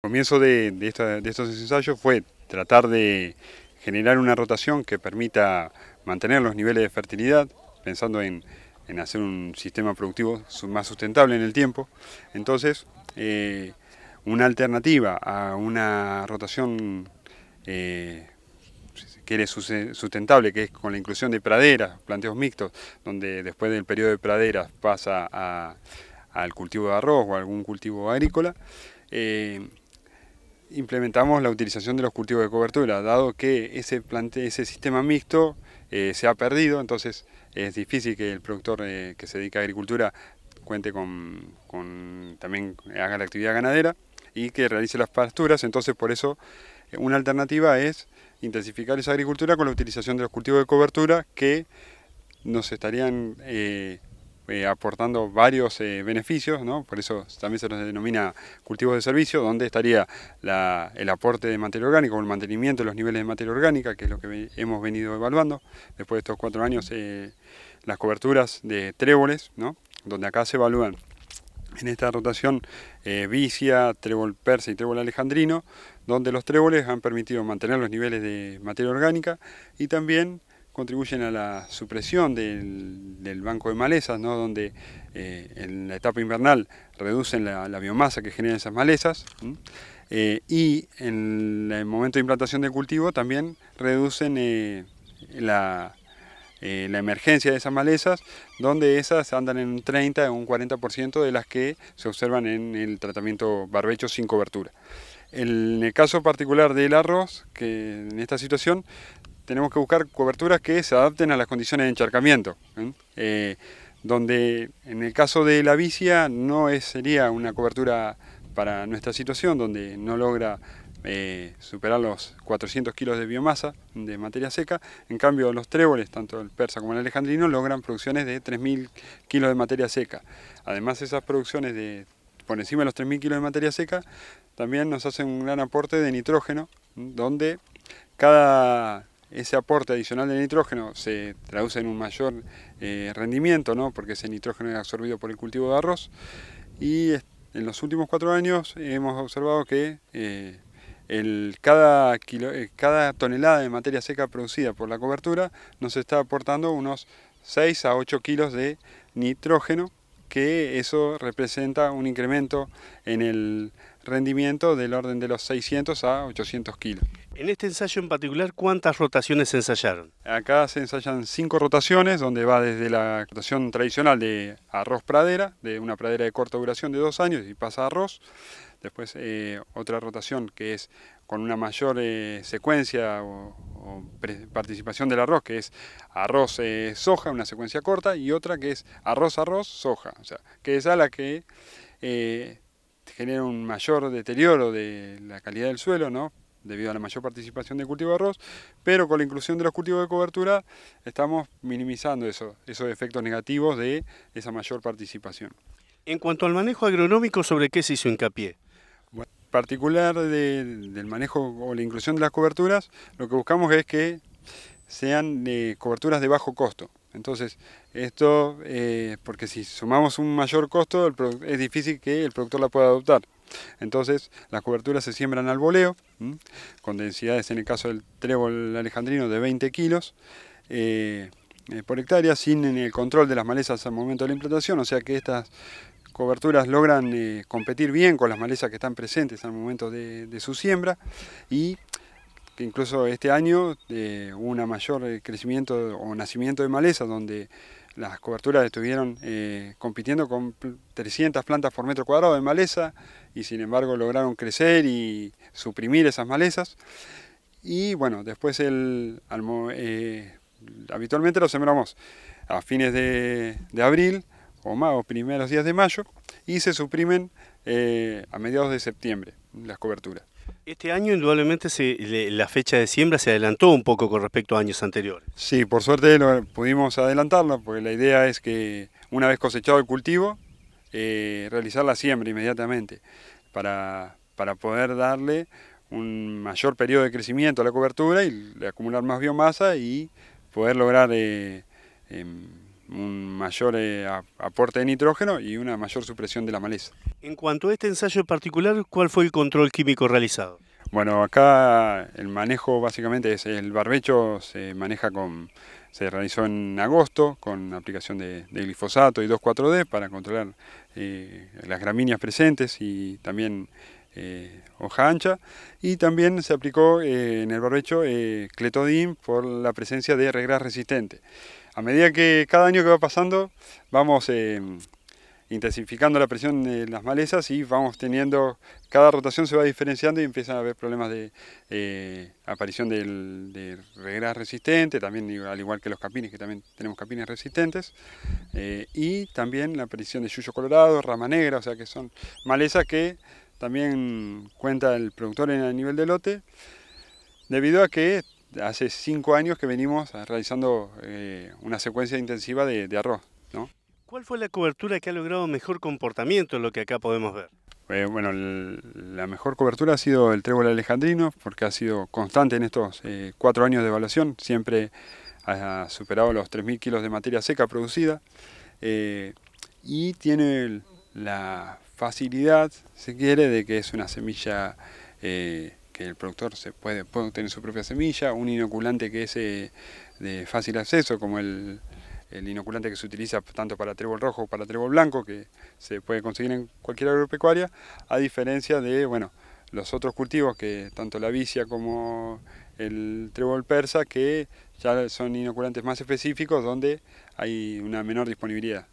El comienzo de, estos ensayos fue tratar de generar una rotación que permita mantener los niveles de fertilidad, pensando en, hacer un sistema productivo más sustentable en el tiempo. Entonces, eh, una alternativa a una rotación eh, que es sustentable, que es con la inclusión de praderas, planteos mixtos, donde después del periodo de praderas pasa al cultivo de arroz o algún cultivo agrícola. Eh, implementamos la utilización de los cultivos de cobertura, dado que ese, plante, ese sistema mixto eh, se ha perdido, entonces es difícil que el productor eh, que se dedica a agricultura cuente con, con, también haga la actividad ganadera y que realice las pasturas, entonces por eso eh, una alternativa es intensificar esa agricultura con la utilización de los cultivos de cobertura que nos estarían eh, aportando varios eh, beneficios, ¿no? por eso también se los denomina cultivos de servicio, donde estaría el aporte de materia orgánica o el mantenimiento de los niveles de materia orgánica, que es lo que hemos venido evaluando. Después de estos cuatro años, eh, las coberturas de tréboles, donde acá se evalúan en esta rotación vicia, trébol persa y trébol alejandrino, donde los tréboles han permitido mantener los niveles de materia orgánica y también contribuyen a la supresión del, banco de malezas, donde eh, en la etapa invernal reducen la, biomasa que generan esas malezas. Eh, y en el momento de implantación de cultivo también reducen eh, la, emergencia de esas malezas, donde esas andan en un 30 o un 40% de las que se observan en el tratamiento barbecho sin cobertura. en el caso particular del arroz, que en esta situación tenemos que buscar coberturas que se adapten a las condiciones de encharcamiento. ¿eh? Eh, donde en el caso de la vicia no sería una cobertura para nuestra situación, donde no logra eh, superar los 400 kilos de biomasa de materia seca. En cambio, los tréboles, tanto el persa como el alejandrino, logran producciones de 3.000 kilos de materia seca. Además, esas producciones de por encima de los 3.000 kilos de materia seca también nos hacen un gran aporte de nitrógeno, donde cada ese aporte adicional de nitrógeno se traduce en un mayor eh, rendimiento, porque ese nitrógeno es absorbido por el cultivo de arroz. Y en los últimos cuatro años hemos observado que eh, cada, eh, cada tonelada de materia seca producida por la cobertura nos está aportando unos 6 a 8 kilos de nitrógeno que eso representa un incremento en el rendimiento del orden de los 600 a 800 kilos. En este ensayo en particular, ¿cuántas rotaciones se ensayaron? Acá se ensayan cinco rotaciones, donde va desde la rotación tradicional de arroz pradera, de una pradera de corta duración de dos años y pasa a arroz, Después eh, otra rotación que es con una mayor eh, secuencia o, participación del arroz, que es arroz eh, soja, una secuencia corta, y otra que es arroz arroz soja, o sea, que es a la que genera un mayor deterioro de la calidad del suelo, ¿no? debido a la mayor participación de cultivo de arroz, pero con la inclusión de los cultivos de cobertura estamos minimizando esos efectos negativos de esa mayor participación. En cuanto al manejo agronómico, ¿sobre qué se hizo hincapié? particular del manejo o la inclusión de las coberturas, lo que buscamos es que sean eh, coberturas de bajo costo. Entonces, esto, eh, porque si sumamos un mayor costo, es difícil que el productor la pueda adoptar. Entonces, las coberturas se siembran al voleo, con densidades, en el caso del trébol alejandrino, de 20 kilos eh, por hectárea, sin el control de las malezas al momento de la implantación, o sea que estas coberturas logran eh, competir bien con las malezas que están presentes al momento de, su siembra y incluso este año eh, hubo un mayor eh, crecimiento o nacimiento de malezas donde las coberturas estuvieron compitiendo con 300 plantas por metro cuadrado de maleza y sin embargo lograron crecer y suprimir esas malezas. Y bueno, después el, habitualmente lo sembramos a fines de abril o más, primeros días de mayo, y se suprimen eh, a mediados de septiembre las coberturas. Este año indudablemente la fecha de siembra se adelantó un poco con respecto a años anteriores. Sí, por suerte pudimos adelantarlo porque la idea es que una vez cosechado el cultivo, eh, realizar la siembra inmediatamente, para, poder darle un mayor periodo de crecimiento a la cobertura y acumular más biomasa y poder lograr eh, em, un mayor eh, aporte de nitrógeno y una mayor supresión de la maleza. En cuanto a este ensayo particular, ¿cuál fue el control químico realizado? Bueno, acá el manejo básicamente es el barbecho, se maneja con, se realizó en agosto con aplicación de, glifosato y 2,4-D para controlar eh, las gramíneas presentes y también eh, hoja ancha y también se aplicó en el barbecho eh, por la presencia de regras resistente a medida que cada año que va pasando, vamos eh, intensificando la presión de las malezas y vamos teniendo, cada rotación se va diferenciando y empiezan a haber problemas de eh, aparición de regras resistentes, también al igual que los capines, que también tenemos capines resistentes, eh, y también la aparición de yuyo colorado, rama negra, o sea que son malezas que también cuenta el productor en el nivel de lote, debido a que hace cinco años que venimos eh, realizando eh, una secuencia intensiva de, arroz. ¿no? ¿Cuál fue la cobertura que ha logrado mejor comportamiento en lo que acá podemos ver? Eh, bueno, la mejor cobertura ha sido el trébol alejandrino, porque ha sido constante en estos cuatro años de evaluación, siempre ha superado los 3.000 kilos de materia seca producida y tiene la facilidad, se quiere, de que es una semilla el productor se puede, obtener su propia semilla, un inoculante que es eh, de fácil acceso, como el, inoculante que se utiliza tanto para trébol rojo como para trébol blanco, que se puede conseguir en cualquier agropecuaria, a diferencia de bueno, los otros cultivos, que tanto la vicia como el trébol persa, que ya son inoculantes más específicos donde hay una menor disponibilidad.